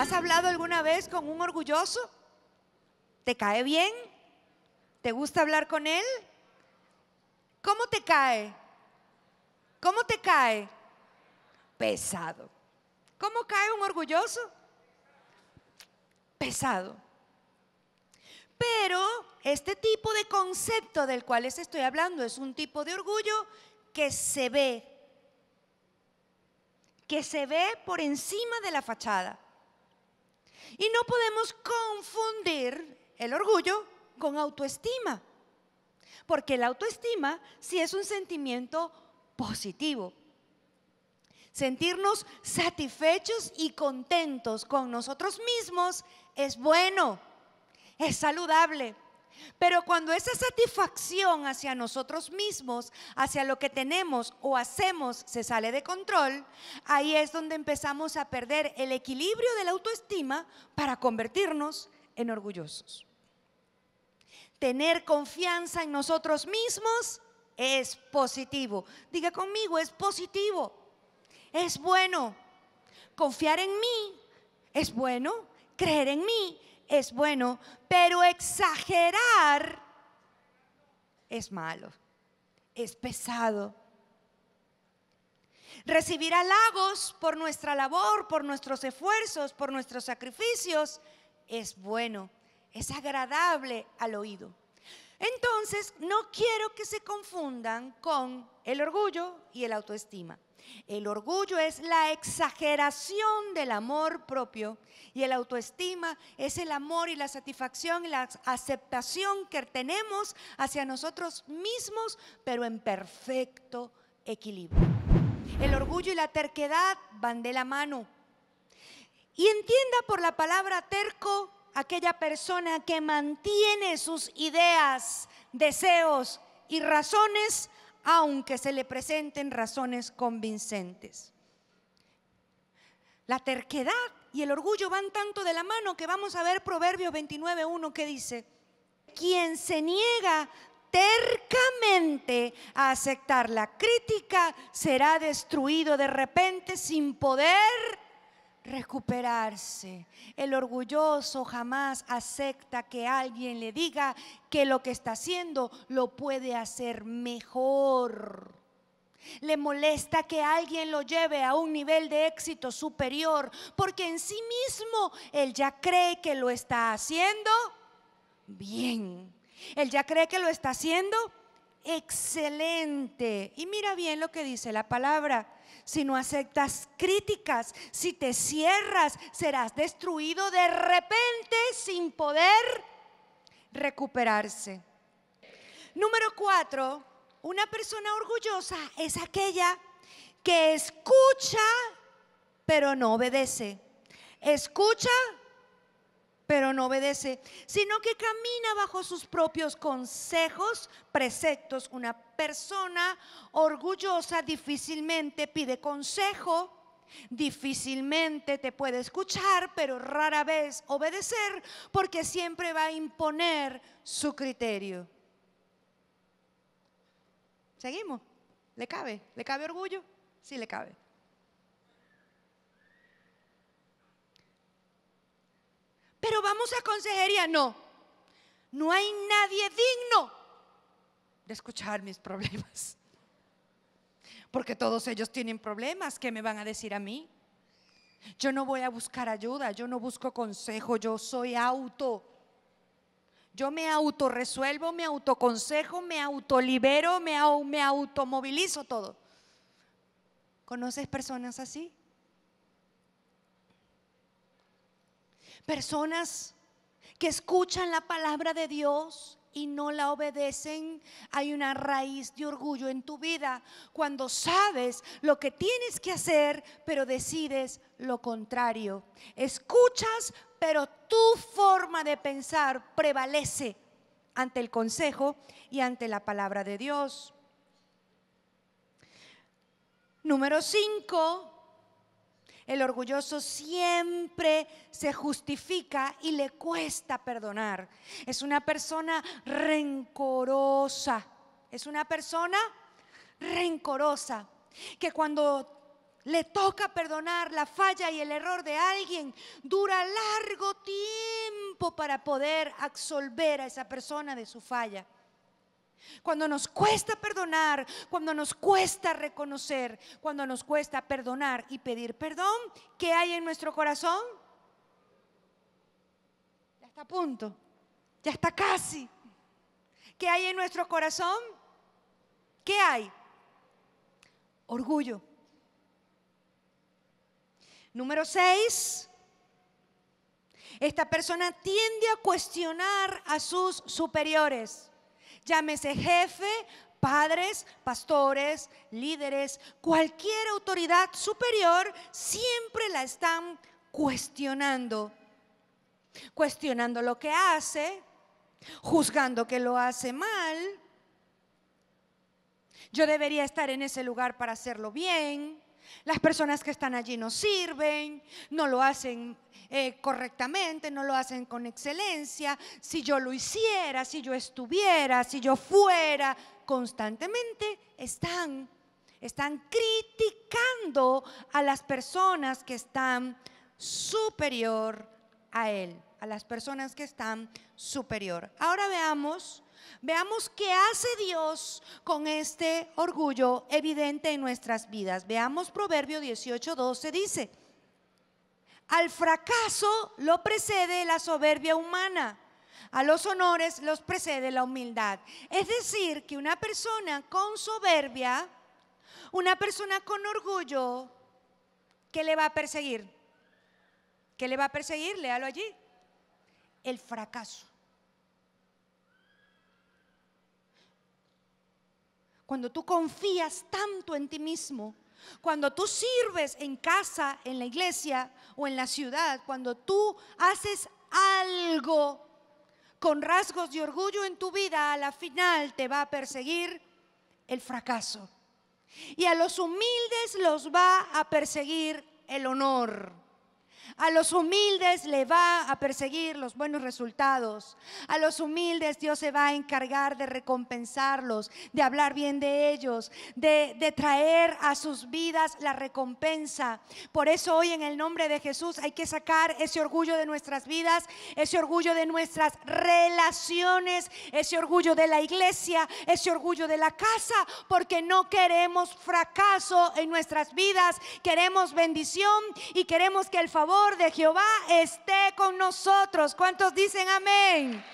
¿Has hablado alguna vez con un orgulloso? ¿Te cae bien? ¿Te gusta hablar con él? ¿Cómo te cae? ¿Cómo te cae? Pesado. ¿Cómo cae un orgulloso? Pesado. Pero este tipo de concepto del cual les estoy hablando es un tipo de orgullo que se ve, que se ve por encima de la fachada. Y no podemos confundir el orgullo con autoestima, porque la autoestima sí es un sentimiento positivo. Sentirnos satisfechos y contentos con nosotros mismos es bueno, es saludable pero cuando esa satisfacción hacia nosotros mismos, hacia lo que tenemos o hacemos, se sale de control, ahí es donde empezamos a perder el equilibrio de la autoestima para convertirnos en orgullosos. Tener confianza en nosotros mismos es positivo. Diga conmigo, es positivo. Es bueno. Confiar en mí es bueno. Creer en mí es bueno, pero exagerar es malo, es pesado. Recibir halagos por nuestra labor, por nuestros esfuerzos, por nuestros sacrificios, es bueno, es agradable al oído. Entonces, no quiero que se confundan con el orgullo y el autoestima. El orgullo es la exageración del amor propio y el autoestima es el amor y la satisfacción y la aceptación que tenemos hacia nosotros mismos, pero en perfecto equilibrio. El orgullo y la terquedad van de la mano. Y entienda por la palabra terco aquella persona que mantiene sus ideas, deseos y razones, aunque se le presenten razones convincentes. La terquedad y el orgullo van tanto de la mano que vamos a ver Proverbios 29.1 que dice, quien se niega tercamente a aceptar la crítica será destruido de repente sin poder recuperarse. El orgulloso jamás acepta que alguien le diga que lo que está haciendo lo puede hacer mejor. Le molesta que alguien lo lleve a un nivel de éxito superior porque en sí mismo él ya cree que lo está haciendo bien. Él ya cree que lo está haciendo excelente. Y mira bien lo que dice la palabra. Si no aceptas críticas, si te cierras, serás destruido de repente sin poder recuperarse. Número cuatro, una persona orgullosa es aquella que escucha pero no obedece. Escucha pero no obedece, sino que camina bajo sus propios consejos, preceptos. Una persona orgullosa difícilmente pide consejo, difícilmente te puede escuchar, pero rara vez obedecer, porque siempre va a imponer su criterio. Seguimos. ¿Le cabe? ¿Le cabe orgullo? Sí, le cabe. pero vamos a consejería. No, no hay nadie digno de escuchar mis problemas. Porque todos ellos tienen problemas que me van a decir a mí. Yo no voy a buscar ayuda, yo no busco consejo, yo soy auto. Yo me autorresuelvo, me autoconsejo, me autolibero, me, me automovilizo todo. ¿Conoces personas así? Personas que escuchan la palabra de Dios y no la obedecen, hay una raíz de orgullo en tu vida cuando sabes lo que tienes que hacer, pero decides lo contrario. Escuchas, pero tu forma de pensar prevalece ante el consejo y ante la palabra de Dios. Número 5, el orgulloso siempre se justifica y le cuesta perdonar. Es una persona rencorosa. Es una persona rencorosa que cuando le toca perdonar la falla y el error de alguien, dura largo tiempo para poder absolver a esa persona de su falla. Cuando nos cuesta perdonar, cuando nos cuesta reconocer, cuando nos cuesta perdonar y pedir perdón, ¿qué hay en nuestro corazón? Ya está a punto, ya está casi. ¿Qué hay en nuestro corazón? ¿Qué hay? Orgullo. Número seis. Esta persona tiende a cuestionar a sus superiores llámese jefe, padres, pastores, líderes, cualquier autoridad superior, siempre la están cuestionando. Cuestionando lo que hace, juzgando que lo hace mal. Yo debería estar en ese lugar para hacerlo bien. Las personas que están allí no sirven, no lo hacen eh, correctamente, no lo hacen con excelencia. Si yo lo hiciera, si yo estuviera, si yo fuera, constantemente están, están criticando a las personas que están superior a él, a las personas que están superior. Ahora veamos Veamos qué hace Dios con este orgullo evidente en nuestras vidas. Veamos Proverbio 18, 12 dice, al fracaso lo precede la soberbia humana. A los honores los precede la humildad. Es decir, que una persona con soberbia, una persona con orgullo, ¿qué le va a perseguir? ¿Qué le va a perseguir? Léalo allí. El fracaso. cuando tú confías tanto en ti mismo, cuando tú sirves en casa, en la iglesia o en la ciudad, cuando tú haces algo con rasgos de orgullo en tu vida, a la final te va a perseguir el fracaso. Y a los humildes los va a perseguir el honor. A los humildes le va a perseguir los buenos resultados. A los humildes Dios se va a encargar de recompensarlos, de hablar bien de ellos, de, traer a sus vidas la recompensa. Por eso hoy en el nombre de Jesús hay que sacar ese orgullo de nuestras vidas, ese orgullo de nuestras relaciones, ese orgullo de la iglesia, ese orgullo de la casa, porque no queremos fracaso en nuestras vidas, queremos bendición y queremos que el favor de Jehová esté con nosotros. ¿Cuántos dicen amén?